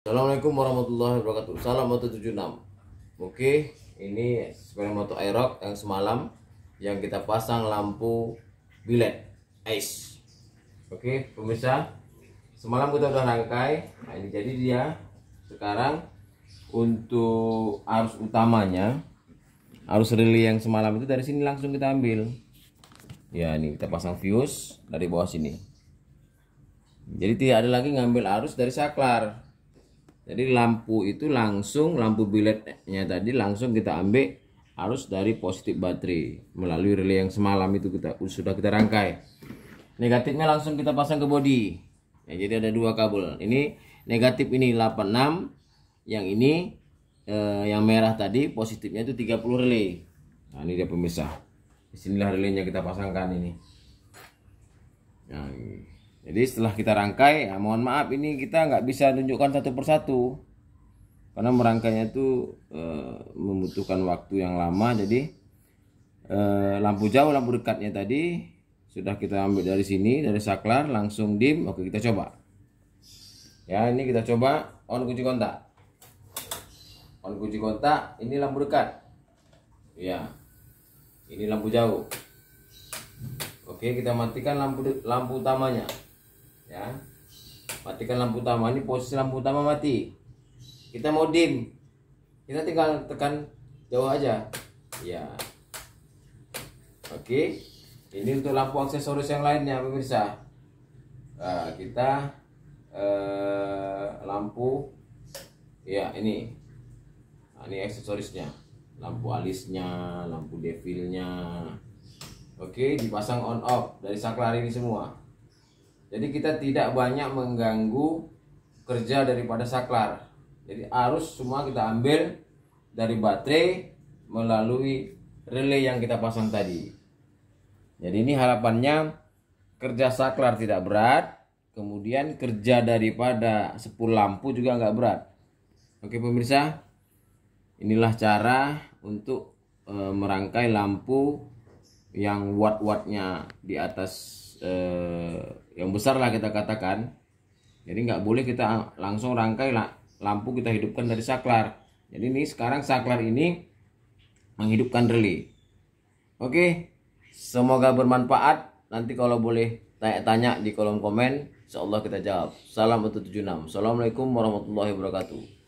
Assalamualaikum warahmatullahi wabarakatuh Salam Moto 76 Oke, ini sepeda motor Aerox yang semalam Yang kita pasang lampu bilet Ice Oke, pemirsa Semalam kita sudah rangkai Nah, ini jadi dia Sekarang Untuk arus utamanya Arus relay yang semalam itu dari sini langsung kita ambil Ya, ini kita pasang fuse dari bawah sini Jadi tidak ada lagi ngambil arus dari saklar jadi lampu itu langsung lampu biletnya tadi langsung kita ambil arus dari positif baterai melalui relay yang semalam itu kita sudah kita rangkai. Negatifnya langsung kita pasang ke body. Ya, jadi ada dua kabel. Ini negatif ini 86, yang ini eh, yang merah tadi positifnya itu 30 relay. Nah, ini dia pemisah. Disinilah relaynya kita pasangkan ini. Nah, ini. Jadi setelah kita rangkai, ya mohon maaf ini kita nggak bisa tunjukkan satu persatu karena merangkainya itu e, membutuhkan waktu yang lama. Jadi e, lampu jauh, lampu dekatnya tadi sudah kita ambil dari sini dari saklar langsung dim. Oke kita coba. Ya ini kita coba on kunci kontak. On kunci kontak. Ini lampu dekat. Ya ini lampu jauh. Oke kita matikan lampu lampu utamanya matikan lampu utama ini posisi lampu utama mati kita mau dim kita tinggal tekan jauh aja ya oke ini untuk lampu aksesoris yang lainnya pemirsa nah, kita eh, lampu ya ini nah, ini aksesorisnya lampu alisnya lampu devilnya oke dipasang on off dari saklar ini semua jadi kita tidak banyak mengganggu kerja daripada saklar. Jadi arus semua kita ambil dari baterai melalui relay yang kita pasang tadi. Jadi ini harapannya kerja saklar tidak berat, kemudian kerja daripada sepul lampu juga nggak berat. Oke pemirsa, inilah cara untuk eh, merangkai lampu yang watt-wattnya di atas eh, yang besar lah kita katakan jadi nggak boleh kita langsung rangkai lah lampu kita hidupkan dari saklar jadi ini sekarang saklar ini menghidupkan relay oke semoga bermanfaat nanti kalau boleh tanya-tanya di kolom komen insyaallah kita jawab salam 76 assalamualaikum warahmatullahi wabarakatuh